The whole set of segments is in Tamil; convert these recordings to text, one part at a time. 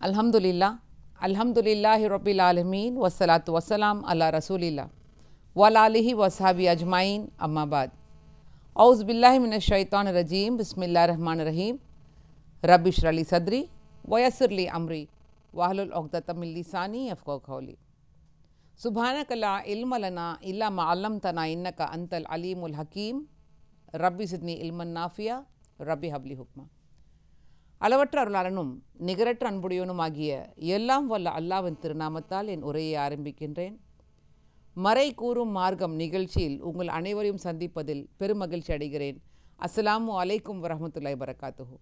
الحمد للہ الحمد للہ رب العالمین وسلاۃ سلاۃ وسلام اللہ رسول اللہ ولاح وصحاب اجمائین عماب اؤضب باللہ من الشیطان الرجیم بسم اللہ الرحمن الرحیم رب شرلی صدری ویسر لی امری واہل العقد من لسانی افقو کھول சுபானக்கல்லா இல்மலனா இல்லாம அல்லம்தனா தனா இன்னக்க அந்தல் அலீமுல் ஹக்கீம் ரப்பி சித்னி இல்மன் நாஃபியா ரப்பி ஹப்லி ஹுக்மா அளவற்ற அருளாளனும் நிகரற்ற அன்புடையவனும் ஆகிய எல்லாம் வல்ல அல்லாவின் திருநாமத்தால் என் உரையை ஆரம்பிக்கின்றேன் மறை கூறும் மார்க்கம் நிகழ்ச்சியில் உங்கள் அனைவரையும் சந்திப்பதில் பெருமகிழ்ச்சி அடைகிறேன் அஸ்லாமு அலைக்கும் வரமத்துல்லாய் வரகாத்துஹு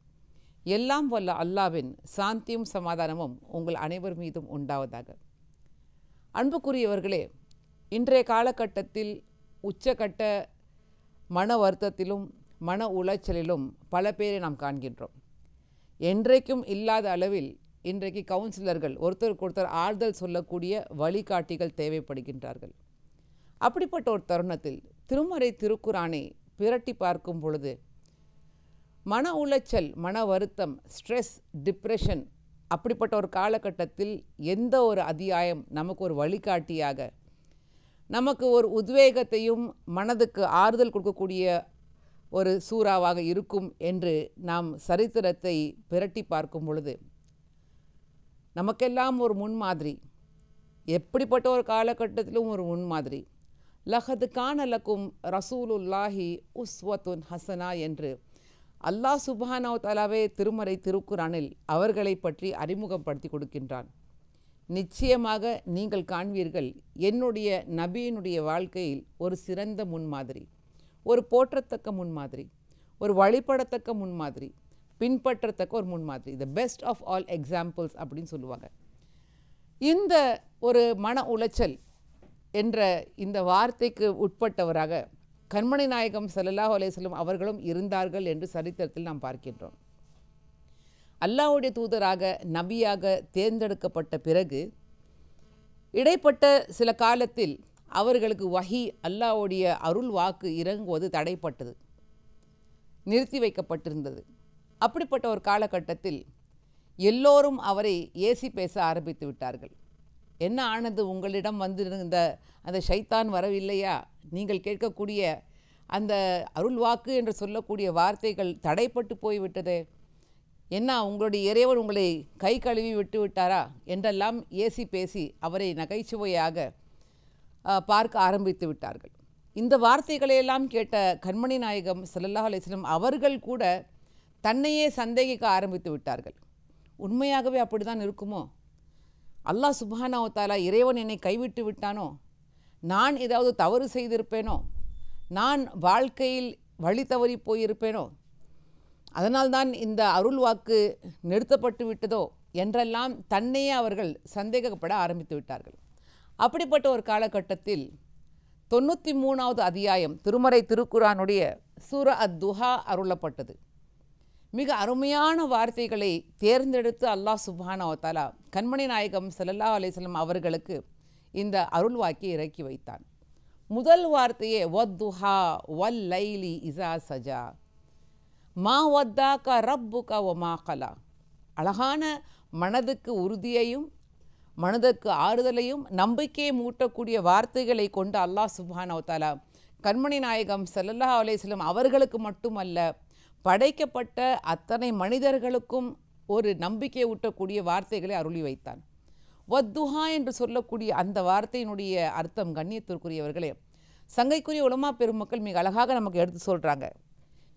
எல்லாம் வல்ல அல்லாவின் சாந்தியும் சமாதானமும் உங்கள் அனைவர் மீதும் உண்டாவதாக அன்புக்குரியவர்களே இன்றைய காலகட்டத்தில் உச்சகட்ட மன வருத்தத்திலும் மன உளைச்சலிலும் பல பேரை நாம் காண்கின்றோம் என்றைக்கும் இல்லாத அளவில் இன்றைக்கு கவுன்சிலர்கள் ஒருத்தருக்கு ஒருத்தர் ஆறுதல் சொல்லக்கூடிய வழிகாட்டிகள் தேவைப்படுகின்றார்கள் அப்படிப்பட்ட ஒரு தருணத்தில் திருமறை திருக்குறானை பிரட்டி பார்க்கும் பொழுது மன உளைச்சல் மன வருத்தம் ஸ்ட்ரெஸ் டிப்ரெஷன் அப்படிப்பட்ட ஒரு காலகட்டத்தில் எந்த ஒரு அத்தியாயம் நமக்கு ஒரு வழிகாட்டியாக நமக்கு ஒரு உத்வேகத்தையும் மனதுக்கு ஆறுதல் கொடுக்கக்கூடிய ஒரு சூறாவாக இருக்கும் என்று நாம் சரித்திரத்தை பிரட்டி பார்க்கும் பொழுது நமக்கெல்லாம் ஒரு முன்மாதிரி எப்படிப்பட்ட ஒரு காலகட்டத்திலும் ஒரு முன்மாதிரி லஹது காணலக்கும் ரசூலுல்லாஹி உஸ்வத்துன் ஹசனா என்று அல்லாஹ் சுபஹானாவ் தாலாவே திருமறை திருக்குறானில் அவர்களை பற்றி அறிமுகப்படுத்தி கொடுக்கின்றான் நிச்சயமாக நீங்கள் காண்பீர்கள் என்னுடைய நபியினுடைய வாழ்க்கையில் ஒரு சிறந்த முன்மாதிரி ஒரு போற்றத்தக்க முன்மாதிரி ஒரு வழிபடத்தக்க முன்மாதிரி பின்பற்றத்தக்க ஒரு முன்மாதிரி the best of all examples அப்படின்னு சொல்லுவாங்க இந்த ஒரு மன உளைச்சல் என்ற இந்த வார்த்தைக்கு உட்பட்டவராக கண்மணி நாயகம் சல்லல்லாஹ் அலேஸ்லம் அவர்களும் இருந்தார்கள் என்று சரித்திரத்தில் நாம் பார்க்கின்றோம் அல்லாவுடைய தூதராக நபியாக தேர்ந்தெடுக்கப்பட்ட பிறகு இடைப்பட்ட சில காலத்தில் அவர்களுக்கு வஹி அல்லாவுடைய அருள் வாக்கு இறங்குவது தடைப்பட்டது நிறுத்தி வைக்கப்பட்டிருந்தது அப்படிப்பட்ட ஒரு காலகட்டத்தில் எல்லோரும் அவரை ஏசி பேச ஆரம்பித்து விட்டார்கள் என்ன ஆனது உங்களிடம் வந்திருந்த அந்த ஷைத்தான் வரவில்லையா நீங்கள் கேட்கக்கூடிய அந்த அருள் வாக்கு என்று சொல்லக்கூடிய வார்த்தைகள் தடைப்பட்டு போய்விட்டதே என்ன உங்களுடைய இறைவன் உங்களை கை கழுவி விட்டு விட்டாரா என்றெல்லாம் ஏசி பேசி அவரை நகைச்சுவையாக பார்க்க ஆரம்பித்து விட்டார்கள் இந்த வார்த்தைகளையெல்லாம் கேட்ட கண்மணி நாயகம் சல்லல்லா அலிஸ்லம் அவர்கள் கூட தன்னையே சந்தேகிக்க ஆரம்பித்து விட்டார்கள் உண்மையாகவே அப்படிதான் இருக்குமோ அல்லாஹ் சுபானாவத்தாலா இறைவன் என்னை கைவிட்டு விட்டானோ நான் ஏதாவது தவறு செய்திருப்பேனோ நான் வாழ்க்கையில் வழி தவறி போயிருப்பேனோ அதனால்தான் இந்த அருள் வாக்கு நிறுத்தப்பட்டு விட்டதோ என்றெல்லாம் தன்னையே அவர்கள் சந்தேகப்பட ஆரம்பித்து விட்டார்கள் அப்படிப்பட்ட ஒரு காலகட்டத்தில் தொண்ணூற்றி மூணாவது அத்தியாயம் திருமறை திருக்குறானுடைய சூர அத்துஹா அருளப்பட்டது மிக அருமையான வார்த்தைகளை தேர்ந்தெடுத்து அல்லாஹ் தாலா கண்மணி நாயகம் சல்லல்லா அலிஸ்லம் அவர்களுக்கு இந்த அருள் வாக்கி இறக்கி வைத்தான் முதல் வார்த்தையே வத்துஹா வல் லைலி இசா சஜா மா வத்தாக்கா க ஒ மா கலா அழகான மனதுக்கு உறுதியையும் மனதுக்கு ஆறுதலையும் நம்பிக்கையை மூட்டக்கூடிய வார்த்தைகளை கொண்டு அல்லாஹ் தாலா கண்மணி நாயகம் சல்லல்லா அலேஸ்லம் அவர்களுக்கு மட்டுமல்ல படைக்கப்பட்ட அத்தனை மனிதர்களுக்கும் ஒரு நம்பிக்கை ஊட்டக்கூடிய வார்த்தைகளை அருளி வைத்தான் வத்துஹா என்று சொல்லக்கூடிய அந்த வார்த்தையினுடைய அர்த்தம் கண்ணியத்திற்குரியவர்களே சங்கைக்குரிய உலமா பெருமக்கள் மிக அழகாக நமக்கு எடுத்து சொல்கிறாங்க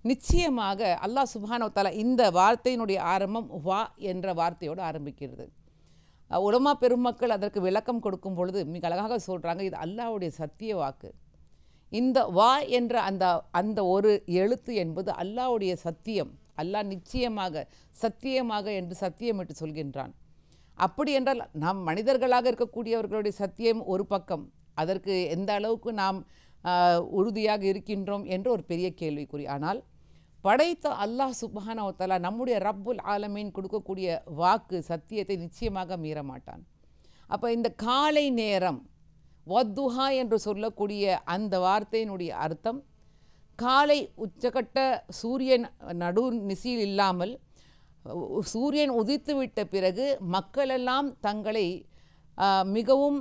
நிச்சயமாக அல்லாஹ் தலா இந்த வார்த்தையினுடைய ஆரம்பம் வா என்ற வார்த்தையோடு ஆரம்பிக்கிறது உலமா பெருமக்கள் அதற்கு விளக்கம் கொடுக்கும் பொழுது மிக அழகாக சொல்கிறாங்க இது அல்லாவுடைய சத்திய வாக்கு இந்த வா என்ற அந்த அந்த ஒரு எழுத்து என்பது அல்லாவுடைய சத்தியம் அல்லாஹ் நிச்சயமாக சத்தியமாக என்று சத்தியம் என்று சொல்கின்றான் அப்படி என்றால் நாம் மனிதர்களாக இருக்கக்கூடியவர்களுடைய சத்தியம் ஒரு பக்கம் அதற்கு எந்த அளவுக்கு நாம் உறுதியாக இருக்கின்றோம் என்று ஒரு பெரிய கேள்விக்குறி ஆனால் படைத்த அல்லாஹ் சுபஹானவத்தாலா நம்முடைய ரப்புல் ஆலமீன் கொடுக்கக்கூடிய வாக்கு சத்தியத்தை நிச்சயமாக மீறமாட்டான் அப்போ இந்த காலை நேரம் வத்துஹா என்று சொல்லக்கூடிய அந்த வார்த்தையினுடைய அர்த்தம் காலை உச்சகட்ட சூரியன் நடு நிசியில் இல்லாமல் சூரியன் உதித்துவிட்ட பிறகு மக்களெல்லாம் தங்களை மிகவும்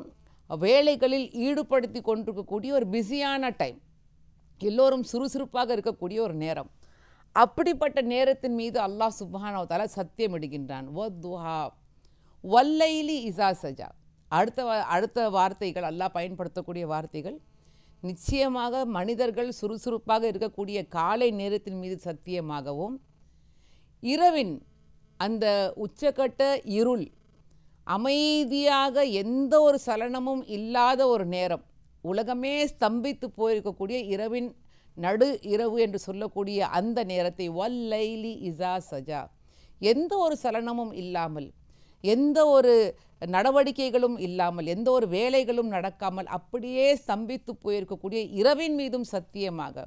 வேலைகளில் ஈடுபடுத்தி கொண்டிருக்கக்கூடிய ஒரு பிஸியான டைம் எல்லோரும் சுறுசுறுப்பாக இருக்கக்கூடிய ஒரு நேரம் அப்படிப்பட்ட நேரத்தின் மீது அல்லாஹ் சுபானவத்தால் சத்தியம் சத்தியமிடுகின்றான் வத்துஹா வல்லைலி இசா சஜா அடுத்த அடுத்த வார்த்தைகள் அல்லாஹ் பயன்படுத்தக்கூடிய வார்த்தைகள் நிச்சயமாக மனிதர்கள் சுறுசுறுப்பாக இருக்கக்கூடிய காலை நேரத்தின் மீது சத்தியமாகவும் இரவின் அந்த உச்சக்கட்ட இருள் அமைதியாக எந்த ஒரு சலனமும் இல்லாத ஒரு நேரம் உலகமே ஸ்தம்பித்து போயிருக்கக்கூடிய இரவின் நடு இரவு என்று சொல்லக்கூடிய அந்த நேரத்தை வல்லைலி இசா சஜா எந்த ஒரு சலனமும் இல்லாமல் எந்த ஒரு நடவடிக்கைகளும் இல்லாமல் எந்த ஒரு வேலைகளும் நடக்காமல் அப்படியே ஸ்தம்பித்து போயிருக்கக்கூடிய இரவின் மீதும் சத்தியமாக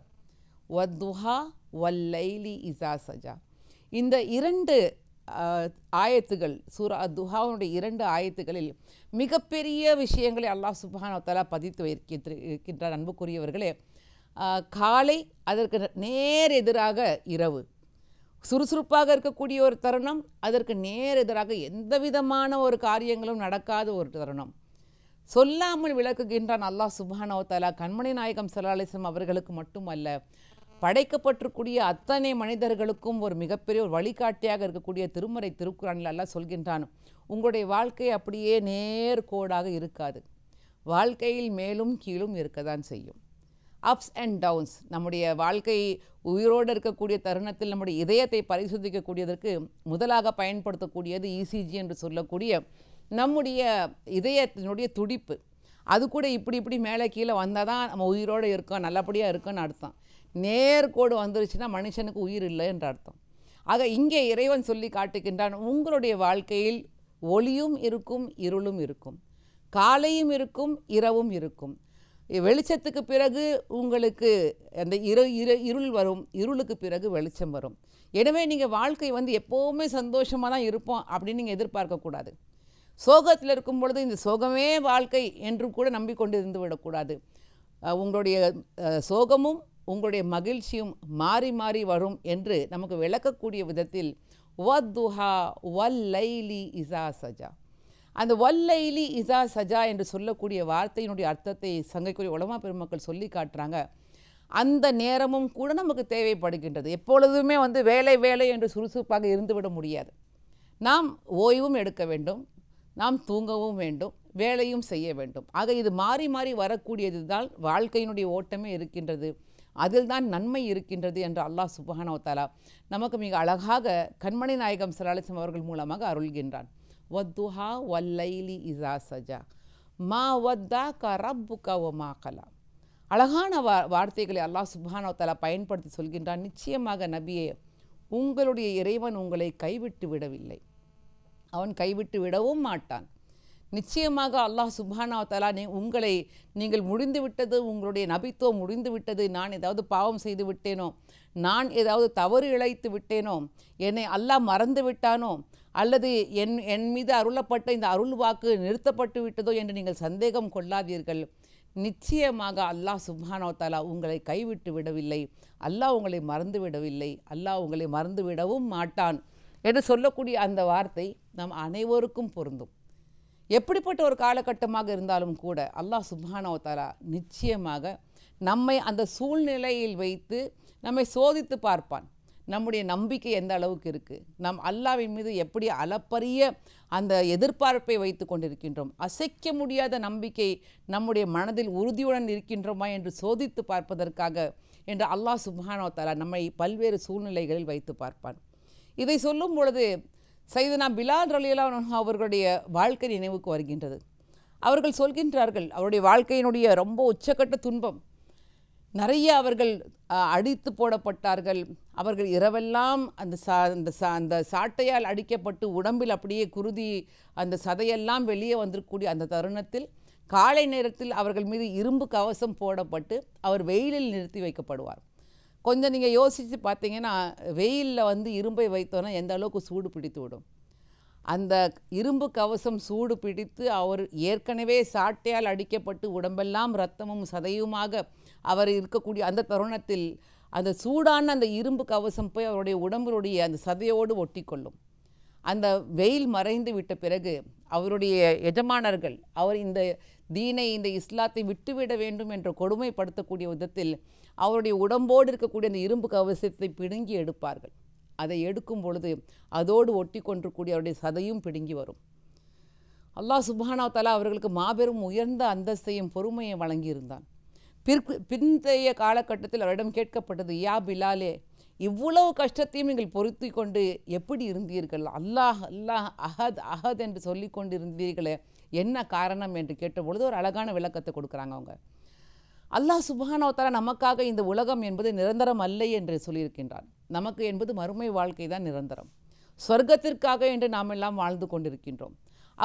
வத்துஹா வல்லைலி இசா சஜா இந்த இரண்டு ஆயத்துகள் சூரா துஹாவுடைய இரண்டு ஆயத்துகளில் மிகப்பெரிய விஷயங்களை அல்லாஹ் சுபானவத்தாலா பதித்து வைக்கின்ற இருக்கின்றார் அன்புக்குரியவர்களே காலை அதற்கு நேர் எதிராக இரவு சுறுசுறுப்பாக இருக்கக்கூடிய ஒரு தருணம் அதற்கு நேர் எதிராக எந்த விதமான ஒரு காரியங்களும் நடக்காத ஒரு தருணம் சொல்லாமல் விளக்குகின்றான் அல்லாஹ் சுபானவத்தாலா கண்மணி நாயகம் சலாலிசம் அவர்களுக்கு மட்டுமல்ல படைக்கப்பட்டிருக்கூடிய அத்தனை மனிதர்களுக்கும் ஒரு மிகப்பெரிய ஒரு வழிகாட்டியாக இருக்கக்கூடிய திருமறை திருக்குறானில் எல்லாம் சொல்கின்றான் உங்களுடைய வாழ்க்கை அப்படியே நேர்கோடாக இருக்காது வாழ்க்கையில் மேலும் கீழும் இருக்க தான் செய்யும் அப்ஸ் அண்ட் டவுன்ஸ் நம்முடைய வாழ்க்கை உயிரோடு இருக்கக்கூடிய தருணத்தில் நம்முடைய இதயத்தை பரிசோதிக்கக்கூடியதற்கு முதலாக பயன்படுத்தக்கூடியது இசிஜி e என்று சொல்லக்கூடிய நம்முடைய இதயத்தினுடைய துடிப்பு அது கூட இப்படி இப்படி மேலே கீழே வந்தால் தான் நம்ம உயிரோடு இருக்கோம் நல்லபடியாக இருக்கோம்னு அர்த்தம் நேர்கோடு வந்துருச்சுன்னா மனுஷனுக்கு உயிர் இல்லை என்ற அர்த்தம் ஆக இங்கே இறைவன் சொல்லி காட்டுகின்றான் உங்களுடைய வாழ்க்கையில் ஒளியும் இருக்கும் இருளும் இருக்கும் காலையும் இருக்கும் இரவும் இருக்கும் வெளிச்சத்துக்கு பிறகு உங்களுக்கு அந்த இரு இரு இருள் வரும் இருளுக்கு பிறகு வெளிச்சம் வரும் எனவே நீங்கள் வாழ்க்கை வந்து எப்போவுமே சந்தோஷமாக தான் இருப்போம் அப்படின்னு நீங்கள் எதிர்பார்க்கக்கூடாது சோகத்தில் இருக்கும் பொழுது இந்த சோகமே வாழ்க்கை என்று கூட நம்பிக்கொண்டு இருந்து விடக்கூடாது உங்களுடைய சோகமும் உங்களுடைய மகிழ்ச்சியும் மாறி மாறி வரும் என்று நமக்கு விளக்கக்கூடிய விதத்தில் துஹா வல் லைலி இசா சஜா அந்த வல்லைலி இசா சஜா என்று சொல்லக்கூடிய வார்த்தையினுடைய அர்த்தத்தை சங்கைக்குரிய உலமா பெருமக்கள் சொல்லி காட்டுறாங்க அந்த நேரமும் கூட நமக்கு தேவைப்படுகின்றது எப்பொழுதுமே வந்து வேலை வேலை என்று சுறுசுறுப்பாக இருந்துவிட முடியாது நாம் ஓய்வும் எடுக்க வேண்டும் நாம் தூங்கவும் வேண்டும் வேலையும் செய்ய வேண்டும் ஆக இது மாறி மாறி வரக்கூடியது தான் வாழ்க்கையினுடைய ஓட்டமே இருக்கின்றது அதில் தான் நன்மை இருக்கின்றது என்று அல்லாஹ் சுபஹானவத்தாலா நமக்கு மிக அழகாக கண்மணி நாயகம் சலாலிசம் அவர்கள் மூலமாக அருள்கின்றான் வத்துஹா வல்லைலி இசா சஜா மா வத்தா க ரப்பு க கலா அழகான வா வார்த்தைகளை அல்லாஹ் சுபானவத்தாலா பயன்படுத்தி சொல்கின்றான் நிச்சயமாக நபியே உங்களுடைய இறைவன் உங்களை கைவிட்டு விடவில்லை அவன் கைவிட்டு விடவும் மாட்டான் நிச்சயமாக அல்லாஹ் சுபானாவத்தாலா நீ உங்களை நீங்கள் முடிந்து விட்டது உங்களுடைய நபித்துவம் முடிந்து விட்டது நான் ஏதாவது பாவம் செய்து விட்டேனோ நான் ஏதாவது தவறு இழைத்து விட்டேனோ என்னை அல்லாஹ் மறந்து விட்டானோ அல்லது என் என் மீது அருளப்பட்ட இந்த அருள் வாக்கு நிறுத்தப்பட்டு விட்டதோ என்று நீங்கள் சந்தேகம் கொள்ளாதீர்கள் நிச்சயமாக அல்லாஹ் சுப்ஹானோ தாலா உங்களை கைவிட்டு விடவில்லை அல்லாஹ் உங்களை மறந்து விடவில்லை அல்லாஹ் உங்களை மறந்து விடவும் மாட்டான் என்று சொல்லக்கூடிய அந்த வார்த்தை நம் அனைவருக்கும் பொருந்தும் எப்படிப்பட்ட ஒரு காலகட்டமாக இருந்தாலும் கூட அல்லாஹ் சுப்ஹானோ தாலா நிச்சயமாக நம்மை அந்த சூழ்நிலையில் வைத்து நம்மை சோதித்து பார்ப்பான் நம்முடைய நம்பிக்கை எந்த அளவுக்கு இருக்குது நம் அல்லாவின் மீது எப்படி அளப்பரிய அந்த எதிர்பார்ப்பை வைத்து கொண்டிருக்கின்றோம் அசைக்க முடியாத நம்பிக்கை நம்முடைய மனதில் உறுதியுடன் இருக்கின்றோமா என்று சோதித்து பார்ப்பதற்காக என்று அல்லாஹ் சுப்ஹானோ தாலா நம்மை பல்வேறு சூழ்நிலைகளில் வைத்து பார்ப்பான் இதை சொல்லும் பொழுது சைதனா பிலால் ரலியலா அவர்களுடைய வாழ்க்கை நினைவுக்கு வருகின்றது அவர்கள் சொல்கின்றார்கள் அவருடைய வாழ்க்கையினுடைய ரொம்ப உச்சக்கட்ட துன்பம் நிறைய அவர்கள் அடித்து போடப்பட்டார்கள் அவர்கள் இரவெல்லாம் அந்த சா அந்த சா அந்த சாட்டையால் அடிக்கப்பட்டு உடம்பில் அப்படியே குருதி அந்த சதையெல்லாம் வெளியே வந்திருக்கக்கூடிய அந்த தருணத்தில் காலை நேரத்தில் அவர்கள் மீது இரும்பு கவசம் போடப்பட்டு அவர் வெயிலில் நிறுத்தி வைக்கப்படுவார் கொஞ்சம் நீங்கள் யோசித்து பார்த்தீங்கன்னா வெயிலில் வந்து இரும்பை வைத்தோன்னா எந்த அளவுக்கு சூடு பிடித்து விடும் அந்த இரும்பு கவசம் சூடு பிடித்து அவர் ஏற்கனவே சாட்டையால் அடிக்கப்பட்டு உடம்பெல்லாம் ரத்தமும் சதையுமாக அவர் இருக்கக்கூடிய அந்த தருணத்தில் அந்த சூடான அந்த இரும்பு கவசம் போய் அவருடைய உடம்புடைய அந்த சதையோடு ஒட்டிக்கொள்ளும் அந்த வெயில் மறைந்து விட்ட பிறகு அவருடைய எஜமானர்கள் அவர் இந்த தீனை இந்த இஸ்லாத்தை விட்டுவிட வேண்டும் என்று கொடுமைப்படுத்தக்கூடிய விதத்தில் அவருடைய உடம்போடு இருக்கக்கூடிய அந்த இரும்பு கவசத்தை பிடுங்கி எடுப்பார்கள் அதை எடுக்கும் பொழுது அதோடு ஒட்டி கூடிய அவருடைய சதையும் பிடுங்கி வரும் அல்லாஹ் சுபானா தலா அவர்களுக்கு மாபெரும் உயர்ந்த அந்தஸ்தையும் பொறுமையும் வழங்கியிருந்தான் பிற்கு பிந்தைய காலகட்டத்தில் அவரிடம் கேட்கப்பட்டது யா பிலாலே இவ்வளவு கஷ்டத்தையும் நீங்கள் பொருத்தி கொண்டு எப்படி இருந்தீர்கள் அல்லாஹ் அல்லாஹ் அஹத் அஹத் என்று சொல்லி கொண்டு இருந்தீர்களே என்ன காரணம் என்று கேட்டபொழுது ஒரு அழகான விளக்கத்தை கொடுக்குறாங்க அவங்க அல்லாஹ் சுபானோத்தாரா நமக்காக இந்த உலகம் என்பது நிரந்தரம் அல்ல என்று சொல்லியிருக்கின்றான் நமக்கு என்பது மறுமை வாழ்க்கை தான் நிரந்தரம் சொர்க்கத்திற்காக என்று நாம் எல்லாம் வாழ்ந்து கொண்டிருக்கின்றோம்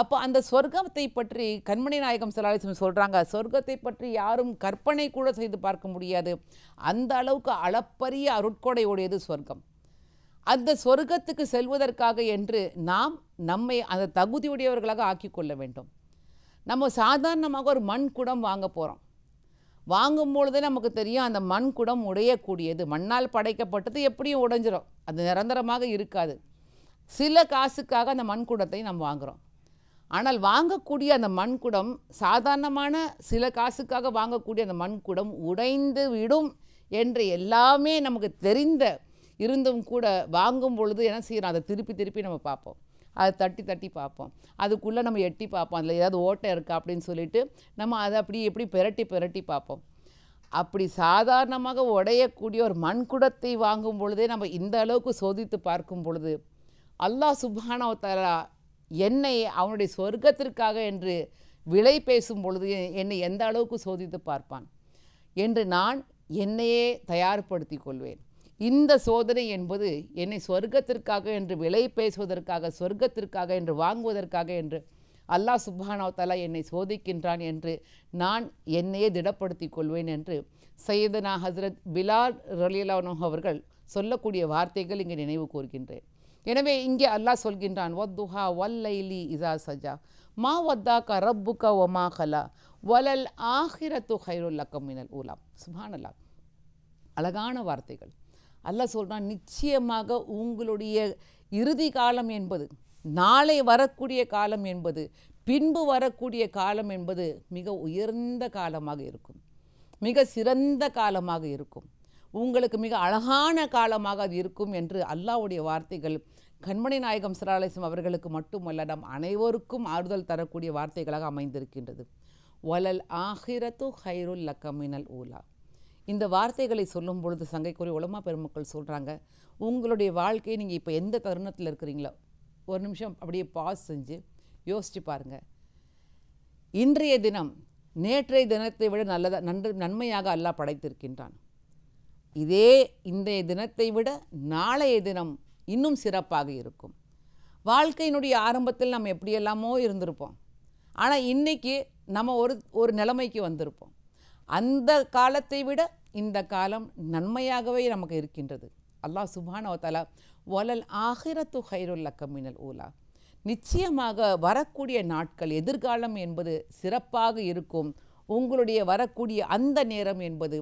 அப்போ அந்த சொர்க்கத்தை பற்றி கண்மணி நாயகம் சிலாலிசம் சொல்கிறாங்க சொர்க்கத்தை பற்றி யாரும் கற்பனை கூட செய்து பார்க்க முடியாது அந்த அளவுக்கு அளப்பரிய அருட்கொடை உடையது சொர்க்கம் அந்த சொர்க்கத்துக்கு செல்வதற்காக என்று நாம் நம்மை அந்த தகுதியுடையவர்களாக ஆக்கிக்கொள்ள வேண்டும் நம்ம சாதாரணமாக ஒரு மண் குடம் வாங்க போகிறோம் வாங்கும் பொழுதே நமக்கு தெரியும் அந்த மண் குடம் உடையக்கூடியது மண்ணால் படைக்கப்பட்டது எப்படியும் உடைஞ்சிரும் அது நிரந்தரமாக இருக்காது சில காசுக்காக அந்த மண்குடத்தை நம்ம வாங்குகிறோம் ஆனால் வாங்கக்கூடிய அந்த மண்குடம் சாதாரணமான சில காசுக்காக வாங்கக்கூடிய அந்த மண்குடம் உடைந்து விடும் என்று எல்லாமே நமக்கு தெரிந்த இருந்தும் கூட வாங்கும் பொழுது என்ன செய்கிறோம் அதை திருப்பி திருப்பி நம்ம பார்ப்போம் அதை தட்டி தட்டி பார்ப்போம் அதுக்குள்ளே நம்ம எட்டி பார்ப்போம் அதில் ஏதாவது ஓட்டை இருக்கா அப்படின்னு சொல்லிட்டு நம்ம அதை அப்படி எப்படி பெரட்டி பெரட்டி பார்ப்போம் அப்படி சாதாரணமாக உடையக்கூடிய ஒரு மண்குடத்தை வாங்கும் பொழுதே நம்ம இந்த அளவுக்கு சோதித்து பார்க்கும் பொழுது அல்லாஹ் சுபானவத்தாரா என்னை அவனுடைய சொர்க்கத்திற்காக என்று விலை பேசும் பொழுது என்னை எந்த அளவுக்கு சோதித்து பார்ப்பான் என்று நான் என்னையே தயார்படுத்தி கொள்வேன் இந்த சோதனை என்பது என்னை சொர்க்கத்திற்காக என்று விலை பேசுவதற்காக சொர்க்கத்திற்காக என்று வாங்குவதற்காக என்று அல்லாஹ் தலா என்னை சோதிக்கின்றான் என்று நான் என்னையே திடப்படுத்தி கொள்வேன் என்று சையதனா ஹசரத் பிலால் ரலீலானோ அவர்கள் சொல்லக்கூடிய வார்த்தைகள் இங்கே நினைவு கூறுகின்றேன் எனவே இங்கே அல்லாஹ் சொல்கின்றான் வத்துஹா வல்லைலி இசா சஜா மா வத்தாக்கா ரப்புக்கா ஒமா ஹலா வலல் ஆஹிரத்து ஹைருல்லக்கம் மினல் ஊலாம் சுபானல்லா அழகான வார்த்தைகள் அல்ல சொல்கிறான் நிச்சயமாக உங்களுடைய இறுதி காலம் என்பது நாளை வரக்கூடிய காலம் என்பது பின்பு வரக்கூடிய காலம் என்பது மிக உயர்ந்த காலமாக இருக்கும் மிக சிறந்த காலமாக இருக்கும் உங்களுக்கு மிக அழகான காலமாக அது இருக்கும் என்று அல்லாவுடைய வார்த்தைகள் கண்மணி நாயகம் சிராலேசம் அவர்களுக்கு மட்டுமல்ல நம் அனைவருக்கும் ஆறுதல் தரக்கூடிய வார்த்தைகளாக அமைந்திருக்கின்றது வலல் ஆஹிரத்து ஹைருல் லக்கமினல் ஊலா இந்த வார்த்தைகளை சொல்லும் பொழுது சங்கைக்குரிய உலமா பெருமக்கள் சொல்கிறாங்க உங்களுடைய வாழ்க்கையை நீங்கள் இப்போ எந்த தருணத்தில் இருக்கிறீங்களோ ஒரு நிமிஷம் அப்படியே பாஸ் செஞ்சு யோசித்து பாருங்கள் இன்றைய தினம் நேற்றைய தினத்தை விட நல்லதாக நன்று நன்மையாக அல்லா படைத்திருக்கின்றான் இதே இன்றைய தினத்தை விட நாளைய தினம் இன்னும் சிறப்பாக இருக்கும் வாழ்க்கையினுடைய ஆரம்பத்தில் நம்ம எப்படியெல்லாமோ இருந்திருப்போம் ஆனால் இன்றைக்கி நம்ம ஒரு ஒரு நிலைமைக்கு வந்திருப்போம் அந்த காலத்தை விட இந்த காலம் நன்மையாகவே நமக்கு இருக்கின்றது அல்லாஹ் சுபானவத்தாலா ஓலல் ஆகிரத்து ஹைருல்லக்க மினல் ஊலா நிச்சயமாக வரக்கூடிய நாட்கள் எதிர்காலம் என்பது சிறப்பாக இருக்கும் உங்களுடைய வரக்கூடிய அந்த நேரம் என்பது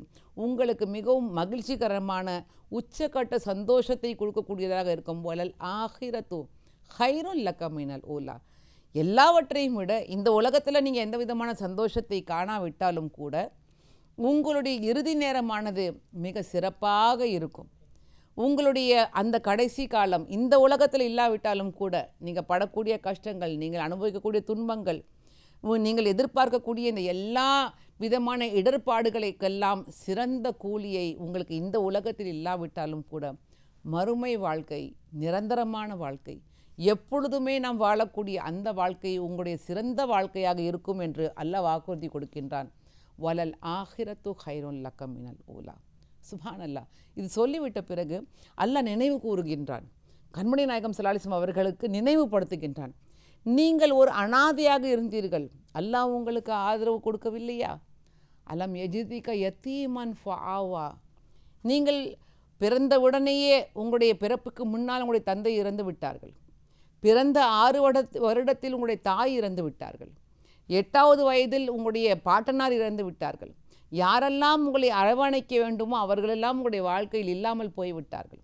உங்களுக்கு மிகவும் மகிழ்ச்சிகரமான உச்சக்கட்ட சந்தோஷத்தை கொடுக்கக்கூடியதாக இருக்கும் வலல் ஆகிரத்து ஹைருல் லக்கமினல் ஓலா எல்லாவற்றையும் விட இந்த உலகத்தில் நீங்கள் எந்த விதமான சந்தோஷத்தை காணாவிட்டாலும் கூட உங்களுடைய இறுதி நேரமானது மிக சிறப்பாக இருக்கும் உங்களுடைய அந்த கடைசி காலம் இந்த உலகத்தில் இல்லாவிட்டாலும் கூட நீங்கள் படக்கூடிய கஷ்டங்கள் நீங்கள் அனுபவிக்கக்கூடிய துன்பங்கள் நீங்கள் எதிர்பார்க்கக்கூடிய இந்த எல்லா விதமான இடர்பாடுகளுக்கெல்லாம் சிறந்த கூலியை உங்களுக்கு இந்த உலகத்தில் இல்லாவிட்டாலும் கூட மறுமை வாழ்க்கை நிரந்தரமான வாழ்க்கை எப்பொழுதுமே நாம் வாழக்கூடிய அந்த வாழ்க்கை உங்களுடைய சிறந்த வாழ்க்கையாக இருக்கும் என்று அல்ல வாக்குறுதி கொடுக்கின்றான் வலல் ஆஹிரத்து ஹைரோன் லக்கம் மினல் ஓலா சுபான் அல்லா இது சொல்லிவிட்ட பிறகு அல்ல நினைவு கூறுகின்றான் கண்மணி நாயகம் சலாலிசம் அவர்களுக்கு நினைவுபடுத்துகின்றான் நீங்கள் ஒரு அனாதையாக இருந்தீர்கள் அல்லாஹ் உங்களுக்கு ஆதரவு கொடுக்கவில்லையா அலம் எஜிதிக யத்தீமன் ஃபாவா நீங்கள் பிறந்த உடனேயே உங்களுடைய பிறப்புக்கு முன்னால் உங்களுடைய தந்தை இறந்து விட்டார்கள் பிறந்த ஆறு வருட வருடத்தில் உங்களுடைய தாய் இறந்து விட்டார்கள் எட்டாவது வயதில் உங்களுடைய பாட்டனார் இறந்து விட்டார்கள் யாரெல்லாம் உங்களை அரவணைக்க வேண்டுமோ அவர்களெல்லாம் உங்களுடைய வாழ்க்கையில் இல்லாமல் போய்விட்டார்கள்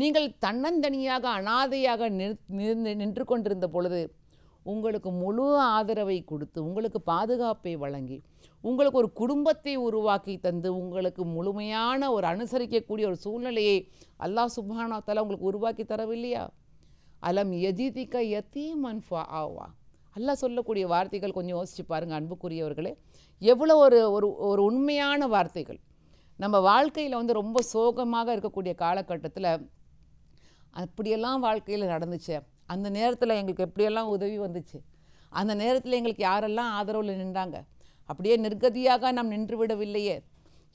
நீங்கள் தன்னந்தனியாக அனாதையாக நின்று கொண்டிருந்த பொழுது உங்களுக்கு முழு ஆதரவை கொடுத்து உங்களுக்கு பாதுகாப்பை வழங்கி உங்களுக்கு ஒரு குடும்பத்தை உருவாக்கி தந்து உங்களுக்கு முழுமையான ஒரு அனுசரிக்கக்கூடிய ஒரு சூழ்நிலையை அல்லாஹ் சுபானா தலா உங்களுக்கு உருவாக்கி தரவில்லையா அலம் எஜிதிக்க யத்தீமன் ஃபா ஆவா அல்லா சொல்லக்கூடிய வார்த்தைகள் கொஞ்சம் யோசித்து பாருங்கள் அன்புக்குரியவர்களே எவ்வளோ ஒரு ஒரு ஒரு உண்மையான வார்த்தைகள் நம்ம வாழ்க்கையில் வந்து ரொம்ப சோகமாக இருக்கக்கூடிய காலகட்டத்தில் அப்படியெல்லாம் வாழ்க்கையில் நடந்துச்சு அந்த நேரத்தில் எங்களுக்கு எப்படியெல்லாம் உதவி வந்துச்சு அந்த நேரத்தில் எங்களுக்கு யாரெல்லாம் ஆதரவில் நின்றாங்க அப்படியே நிர்கதியாக நாம் நின்றுவிடவில்லையே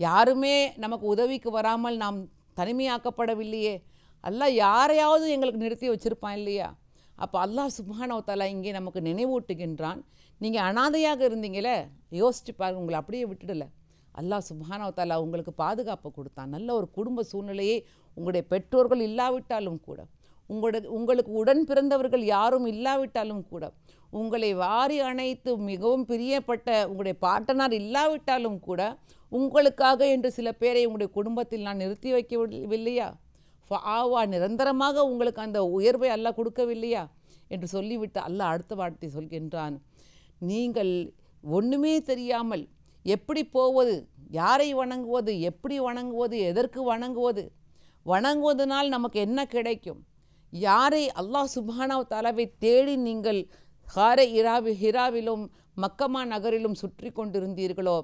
யாருமே நமக்கு உதவிக்கு வராமல் நாம் தனிமையாக்கப்படவில்லையே அல்ல யாரையாவது எங்களுக்கு நிறுத்தி வச்சுருப்பான் இல்லையா அப்போ அல்லாஹ் சுபானவத்தாலா இங்கே நமக்கு நினைவூட்டுகின்றான் நீங்கள் அனாதையாக இருந்தீங்களே யோசிச்சு பாருங்கள் உங்களை அப்படியே விட்டுடலை அல்லாஹ் சுபானவத்தாலா உங்களுக்கு பாதுகாப்பு கொடுத்தான் நல்ல ஒரு குடும்ப சூழ்நிலையை உங்களுடைய பெற்றோர்கள் இல்லாவிட்டாலும் கூட உங்களோட உங்களுக்கு உடன் பிறந்தவர்கள் யாரும் இல்லாவிட்டாலும் கூட உங்களை வாரி அணைத்து மிகவும் பிரியப்பட்ட உங்களுடைய பாட்டனார் இல்லாவிட்டாலும் கூட உங்களுக்காக என்று சில பேரை உங்களுடைய குடும்பத்தில் நான் நிறுத்தி வைக்கவில்லையா ஃபாவா நிரந்தரமாக உங்களுக்கு அந்த உயர்வை அல்ல கொடுக்கவில்லையா என்று சொல்லிவிட்டு அல்ல அடுத்த வார்த்தை சொல்கின்றான் நீங்கள் ஒன்றுமே தெரியாமல் எப்படி போவது யாரை வணங்குவது எப்படி வணங்குவது எதற்கு வணங்குவது வணங்குவதனால் நமக்கு என்ன கிடைக்கும் யாரை அல்லாஹ் சுபானா தாலாவை தேடி நீங்கள் ஹார இராவி ஹிராவிலும் மக்கமா நகரிலும் சுற்றி கொண்டிருந்தீர்களோ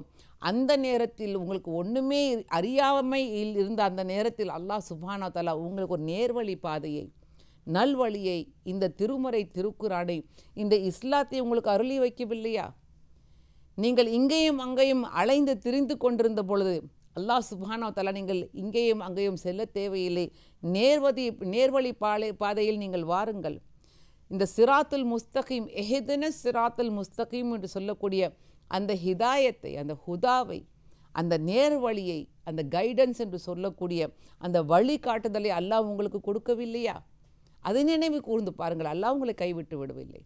அந்த நேரத்தில் உங்களுக்கு ஒன்றுமே அறியாமையில் இருந்த அந்த நேரத்தில் அல்லாஹ் சுபானா தலா உங்களுக்கு ஒரு நேர்வழி பாதையை நல்வழியை இந்த திருமறை திருக்குறானை இந்த இஸ்லாத்தை உங்களுக்கு அருளி வைக்கவில்லையா நீங்கள் இங்கேயும் அங்கேயும் அலைந்து திரிந்து கொண்டிருந்த பொழுது அல்லாஹ் சுபானா தலா நீங்கள் இங்கேயும் அங்கேயும் செல்ல தேவையில்லை நேர்வதி நேர்வழி பாலை பாதையில் நீங்கள் வாருங்கள் இந்த சிராத்துல் முஸ்தகிம் எஹெதன சிராத்துல் முஸ்தகிம் என்று சொல்லக்கூடிய அந்த ஹிதாயத்தை அந்த ஹுதாவை அந்த நேர் வழியை அந்த கைடன்ஸ் என்று சொல்லக்கூடிய அந்த வழிகாட்டுதலை அல்லாஹ் உங்களுக்கு கொடுக்கவில்லையா அதை நினைவு கூர்ந்து பாருங்கள் அல்லாஹ் உங்களை கைவிட்டு விடவில்லை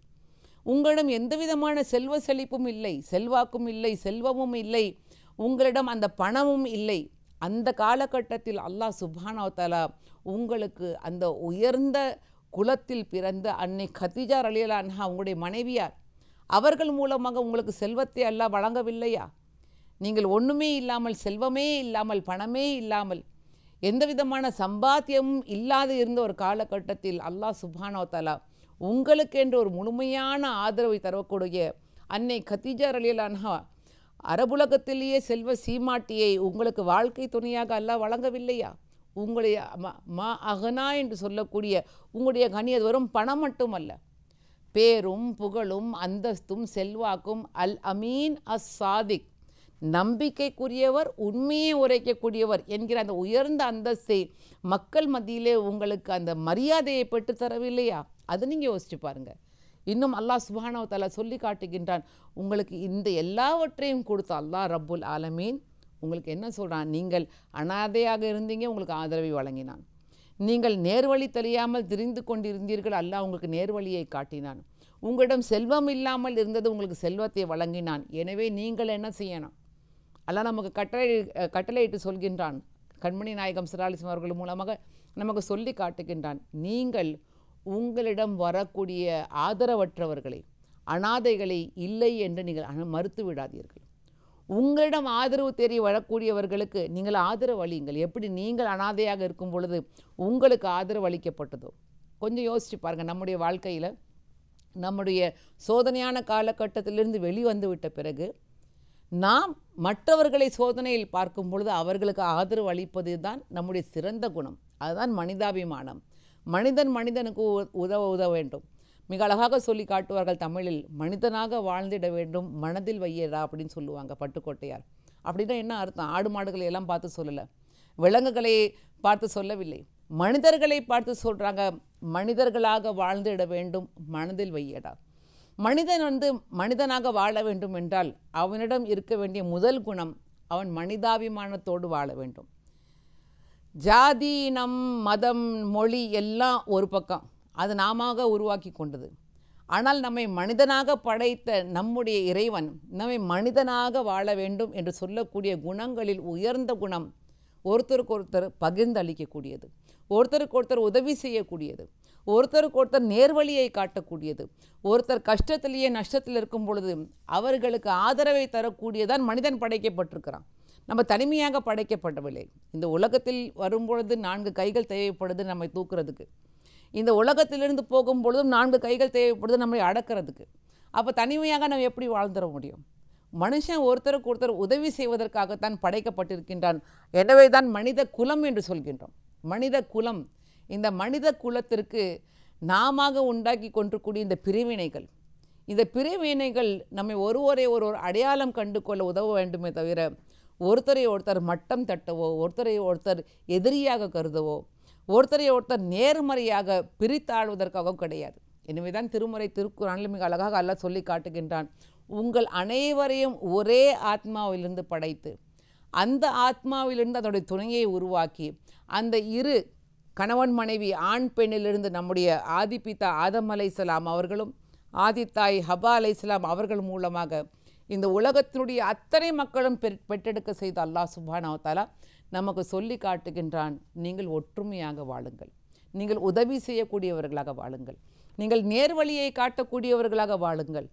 உங்களிடம் எந்த விதமான செல்வ செழிப்பும் இல்லை செல்வாக்கும் இல்லை செல்வமும் இல்லை உங்களிடம் அந்த பணமும் இல்லை அந்த காலகட்டத்தில் அல்லாஹ் சுபானாவத்தாலா உங்களுக்கு அந்த உயர்ந்த குலத்தில் பிறந்த அன்னை கத்திஜார் அலியலான்ஹா உங்களுடைய மனைவியார் அவர்கள் மூலமாக உங்களுக்கு செல்வத்தை அல்ல வழங்கவில்லையா நீங்கள் ஒன்றுமே இல்லாமல் செல்வமே இல்லாமல் பணமே இல்லாமல் எந்த விதமான சம்பாத்தியமும் இல்லாது இருந்த ஒரு காலகட்டத்தில் அல்லாஹ் சுபானோ தலா உங்களுக்கென்று ஒரு முழுமையான ஆதரவை தரக்கூடிய அன்னை கத்தீஜா ரலியலானா அரபுலகத்திலேயே செல்வ சீமாட்டியை உங்களுக்கு வாழ்க்கை துணையாக அல்லாஹ் வழங்கவில்லையா உங்களுடைய மா அகனா என்று சொல்லக்கூடிய உங்களுடைய கனியது வரும் பணம் மட்டுமல்ல பேரும் புகழும் அந்தஸ்தும் செல்வாக்கும் அல் அமீன் அஸ் சாதிக் நம்பிக்கைக்குரியவர் உண்மையை உரைக்கக்கூடியவர் என்கிற அந்த உயர்ந்த அந்தஸ்தை மக்கள் மத்தியிலே உங்களுக்கு அந்த மரியாதையை பெற்று தரவில்லையா அது நீங்கள் யோசிச்சு பாருங்கள் இன்னும் அல்லாஹ் சுபானவத்தால சொல்லி காட்டுகின்றான் உங்களுக்கு இந்த எல்லாவற்றையும் கொடுத்த அல்லாஹ் ரப்புல் ஆலமீன் உங்களுக்கு என்ன சொல்கிறான் நீங்கள் அனாதையாக இருந்தீங்க உங்களுக்கு ஆதரவை வழங்கினான் நீங்கள் நேர்வழி தெரியாமல் திரிந்து கொண்டிருந்தீர்கள் அல்ல உங்களுக்கு நேர்வழியை காட்டினான் உங்களிடம் செல்வம் இல்லாமல் இருந்தது உங்களுக்கு செல்வத்தை வழங்கினான் எனவே நீங்கள் என்ன செய்யணும் அல்ல நமக்கு கட்டளை கட்டளையிட்டு சொல்கின்றான் கண்மணி நாயகம் சிராலிசம் அவர்கள் மூலமாக நமக்கு சொல்லி காட்டுகின்றான் நீங்கள் உங்களிடம் வரக்கூடிய ஆதரவற்றவர்களை அனாதைகளை இல்லை என்று நீங்கள் மறுத்து விடாதீர்கள் உங்களிடம் ஆதரவு தேடி வரக்கூடியவர்களுக்கு நீங்கள் ஆதரவு அளியுங்கள் எப்படி நீங்கள் அனாதையாக இருக்கும் பொழுது உங்களுக்கு ஆதரவு அளிக்கப்பட்டதோ கொஞ்சம் யோசித்து பாருங்கள் நம்முடைய வாழ்க்கையில் நம்முடைய சோதனையான காலகட்டத்திலிருந்து விட்ட பிறகு நாம் மற்றவர்களை சோதனையில் பார்க்கும் பொழுது அவர்களுக்கு ஆதரவு அளிப்பது தான் நம்முடைய சிறந்த குணம் அதுதான் மனிதாபிமானம் மனிதன் மனிதனுக்கு உதவ உதவ வேண்டும் மிக அழகாக சொல்லி காட்டுவார்கள் தமிழில் மனிதனாக வாழ்ந்திட வேண்டும் மனதில் வையடா அப்படின்னு சொல்லுவாங்க பட்டுக்கோட்டையார் அப்படின்னா என்ன அர்த்தம் ஆடு மாடுகளை எல்லாம் பார்த்து சொல்லலை விலங்குகளை பார்த்து சொல்லவில்லை மனிதர்களை பார்த்து சொல்கிறாங்க மனிதர்களாக வாழ்ந்திட வேண்டும் மனதில் வையடா மனிதன் வந்து மனிதனாக வாழ வேண்டும் என்றால் அவனிடம் இருக்க வேண்டிய முதல் குணம் அவன் மனிதாபிமானத்தோடு வாழ வேண்டும் ஜாதி நம் மதம் மொழி எல்லாம் ஒரு பக்கம் அது நாம உருவாக்கி கொண்டது ஆனால் நம்மை மனிதனாக படைத்த நம்முடைய இறைவன் நம்மை மனிதனாக வாழ வேண்டும் என்று சொல்லக்கூடிய குணங்களில் உயர்ந்த குணம் ஒருத்தருக்கு ஒருத்தர் பகிர்ந்தளிக்கக்கூடியது ஒருத்தருக்கு ஒருத்தர் உதவி செய்யக்கூடியது ஒருத்தருக்கு ஒருத்தர் நேர்வழியை காட்டக்கூடியது ஒருத்தர் கஷ்டத்திலேயே நஷ்டத்தில் இருக்கும் பொழுது அவர்களுக்கு ஆதரவை தரக்கூடியதான் மனிதன் படைக்கப்பட்டிருக்கிறான் நம்ம தனிமையாக படைக்கப்படவில்லை இந்த உலகத்தில் வரும்பொழுது நான்கு கைகள் தேவைப்படுது நம்மை தூக்குறதுக்கு இந்த உலகத்திலிருந்து போகும் பொழுதும் நான்கு கைகள் தேவைப்படுது நம்மளை அடக்கிறதுக்கு அப்போ தனிமையாக நம்ம எப்படி வாழ்ந்துட முடியும் மனுஷன் ஒருத்தருக்கு ஒருத்தர் உதவி செய்வதற்காகத்தான் படைக்கப்பட்டிருக்கின்றான் எனவே தான் மனித குலம் என்று சொல்கின்றோம் மனித குலம் இந்த மனித குலத்திற்கு நாம உண்டாக்கி கொண்டிருக்கூடிய இந்த பிரிவினைகள் இந்த பிரிவினைகள் நம்மை ஒருவரை ஒருவர் அடையாளம் கண்டு கொள்ள உதவ வேண்டுமே தவிர ஒருத்தரை ஒருத்தர் மட்டம் தட்டவோ ஒருத்தரை ஒருத்தர் எதிரியாக கருதவோ ஒருத்தரை ஒருத்தர் நேர்மறையாக பிரித்தாழ்வதற்காகவும் கிடையாது எனவே தான் திருமுறை திருக்குறானில் மிக அழகாக அல்ல சொல்லி காட்டுகின்றான் உங்கள் அனைவரையும் ஒரே ஆத்மாவிலிருந்து படைத்து அந்த ஆத்மாவிலிருந்து அதனுடைய துணையை உருவாக்கி அந்த இரு கணவன் மனைவி ஆண் பெண்ணிலிருந்து நம்முடைய ஆதிபிதா ஆதம் அலை இஸ்லாம் அவர்களும் ஆதித்தாய் ஹபா அலை இஸ்லாம் அவர்கள் மூலமாக இந்த உலகத்தினுடைய அத்தனை மக்களும் பெற் பெற்றெடுக்க செய்த அல்லாஹ் சுபானாவத்தாலா நமக்கு சொல்லி காட்டுகின்றான் நீங்கள் ஒற்றுமையாக வாழுங்கள் நீங்கள் உதவி செய்யக்கூடியவர்களாக வாழுங்கள் நீங்கள் நேர்வழியை காட்டக்கூடியவர்களாக வாழுங்கள்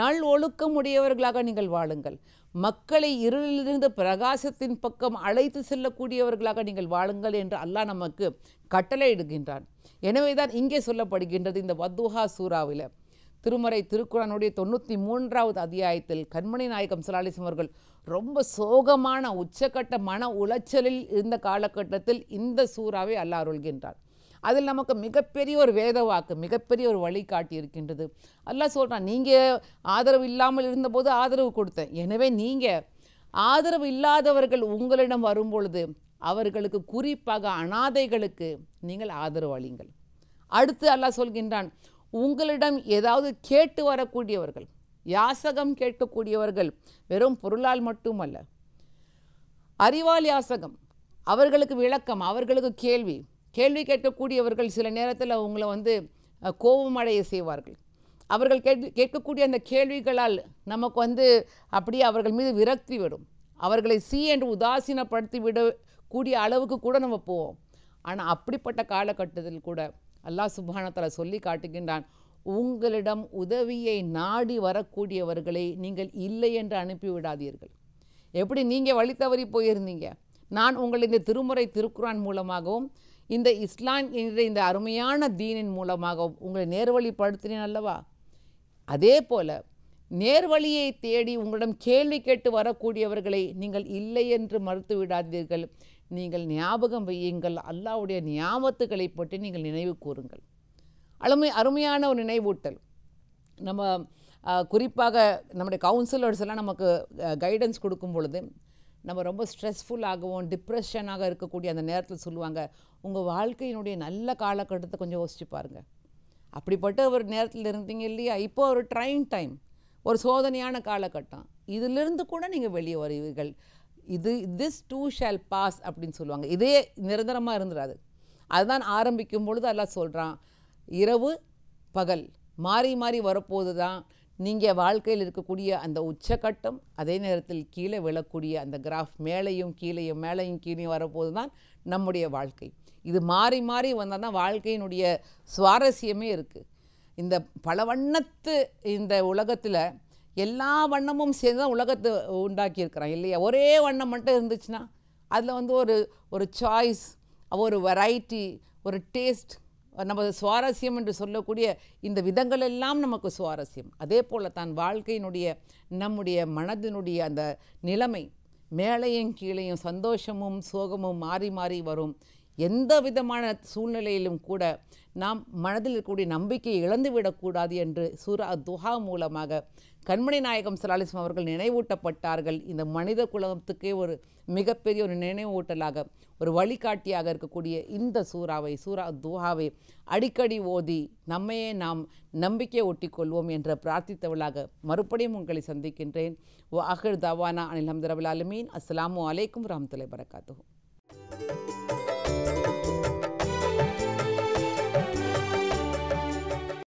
நல் ஒழுக்கம் உடையவர்களாக நீங்கள் வாழுங்கள் மக்களை இருளிலிருந்து பிரகாசத்தின் பக்கம் அழைத்து செல்லக்கூடியவர்களாக நீங்கள் வாழுங்கள் என்று அல்லாஹ் நமக்கு கட்டளையிடுகின்றான் எனவேதான் இங்கே சொல்லப்படுகின்றது இந்த வத்துஹா சூறாவில் திருமறை திருக்குறானுடைய தொண்ணூற்றி மூன்றாவது அத்தியாயத்தில் கண்மணி நாயகம் சிலாலிசம் அவர்கள் ரொம்ப சோகமான உச்சக்கட்ட மன உளைச்சலில் இருந்த காலகட்டத்தில் இந்த சூறாவை அல்ல அருள்கின்றார் அதில் நமக்கு மிகப்பெரிய ஒரு வேத வாக்கு மிகப்பெரிய ஒரு வழிகாட்டி இருக்கின்றது அல்லா சொல்கிறான் நீங்கள் ஆதரவு இல்லாமல் இருந்தபோது ஆதரவு கொடுத்தேன் எனவே நீங்கள் ஆதரவு இல்லாதவர்கள் உங்களிடம் வரும்பொழுது அவர்களுக்கு குறிப்பாக அனாதைகளுக்கு நீங்கள் ஆதரவு அளிங்கள் அடுத்து அல்லாஹ் சொல்கின்றான் உங்களிடம் ஏதாவது கேட்டு வரக்கூடியவர்கள் யாசகம் கேட்கக்கூடியவர்கள் வெறும் பொருளால் மட்டுமல்ல அறிவால் யாசகம் அவர்களுக்கு விளக்கம் அவர்களுக்கு கேள்வி கேள்வி கேட்கக்கூடியவர்கள் சில நேரத்தில் அவங்கள வந்து கோபம் அடைய செய்வார்கள் அவர்கள் கேட்டு கேட்கக்கூடிய அந்த கேள்விகளால் நமக்கு வந்து அப்படியே அவர்கள் மீது விரக்தி விடும் அவர்களை சீ என்று உதாசீனப்படுத்தி விடக்கூடிய அளவுக்கு கூட நம்ம போவோம் ஆனால் அப்படிப்பட்ட காலகட்டத்தில் கூட அல்லாஹ் சுபானத்தில் சொல்லி காட்டுகின்றான் உங்களிடம் உதவியை நாடி வரக்கூடியவர்களை நீங்கள் இல்லை என்று அனுப்பிவிடாதீர்கள் எப்படி நீங்கள் வழி தவறி போயிருந்தீங்க நான் உங்களை இந்த திருமுறை திருக்குறான் மூலமாகவும் இந்த இஸ்லாம் என்ற இந்த அருமையான தீனின் மூலமாகவும் உங்களை நேர்வழிப்படுத்தினேன் அல்லவா அதே போல் நேர்வழியை தேடி உங்களிடம் கேள்வி கேட்டு வரக்கூடியவர்களை நீங்கள் இல்லை என்று மறுத்து விடாதீர்கள் நீங்கள் ஞாபகம் வையுங்கள் அல்லாவுடைய ஞாபகத்துக்களை பற்றி நீங்கள் நினைவு கூறுங்கள் அழுமை அருமையான ஒரு நினைவூட்டல் நம்ம குறிப்பாக நம்முடைய கவுன்சிலர்ஸ் எல்லாம் நமக்கு கைடன்ஸ் கொடுக்கும் பொழுது நம்ம ரொம்ப ஸ்ட்ரெஸ்ஃபுல்லாகவும் டிப்ரெஷனாக இருக்கக்கூடிய அந்த நேரத்தில் சொல்லுவாங்க உங்கள் வாழ்க்கையினுடைய நல்ல காலகட்டத்தை கொஞ்சம் யோசிச்சு பாருங்கள் அப்படிப்பட்ட ஒரு நேரத்தில் இருந்தீங்க இல்லையா இப்போ ஒரு ட்ரைன் டைம் ஒரு சோதனையான காலகட்டம் இதிலிருந்து கூட நீங்கள் வெளியே வருவீர்கள் இது திஸ் டூ ஷால் பாஸ் அப்படின்னு சொல்லுவாங்க இதே நிரந்தரமாக இருந்துடாது அதுதான் ஆரம்பிக்கும் பொழுது எல்லாம் சொல்கிறான் இரவு பகல் மாறி மாறி வரப்போது தான் நீங்கள் வாழ்க்கையில் இருக்கக்கூடிய அந்த உச்சக்கட்டம் அதே நேரத்தில் கீழே விழக்கூடிய அந்த கிராஃப் மேலேயும் கீழேயும் மேலேயும் கீழே வரப்போது தான் நம்முடைய வாழ்க்கை இது மாறி மாறி வந்தால் தான் வாழ்க்கையினுடைய சுவாரஸ்யமே இருக்குது இந்த பல வண்ணத்து இந்த உலகத்தில் எல்லா வண்ணமும் சேர்ந்து தான் உலகத்தை உண்டாக்கியிருக்கிறான் இல்லையா ஒரே வண்ணம் மட்டும் இருந்துச்சுன்னா அதில் வந்து ஒரு ஒரு சாய்ஸ் ஒரு வெரைட்டி ஒரு டேஸ்ட் நம்ம சுவாரஸ்யம் என்று சொல்லக்கூடிய இந்த விதங்கள் எல்லாம் நமக்கு சுவாரஸ்யம் அதே போல் தான் வாழ்க்கையினுடைய நம்முடைய மனதினுடைய அந்த நிலைமை மேலையும் கீழையும் சந்தோஷமும் சோகமும் மாறி மாறி வரும் எந்த விதமான சூழ்நிலையிலும் கூட நாம் மனதில் இருக்கக்கூடிய நம்பிக்கையை இழந்துவிடக்கூடாது என்று சூரா துஹா மூலமாக கண்மணி நாயகம் சலாலிசம் அவர்கள் நினைவூட்டப்பட்டார்கள் இந்த மனித குலத்துக்கே ஒரு மிகப்பெரிய ஒரு நினைவூட்டலாக ஒரு வழிகாட்டியாக இருக்கக்கூடிய இந்த சூறாவை சூரா துஹாவை அடிக்கடி ஓதி நம்மையே நாம் நம்பிக்கையை ஒட்டிக்கொள்வோம் என்ற பிரார்த்தித்தவளாக மறுபடியும் உங்களை சந்திக்கின்றேன் ஓ அஹர் தவானா அனில் ஹம்தரபுல் அஸ்லாமு அலைக்கும் வலைக்கம் ரஹமத்துல வரகாத்து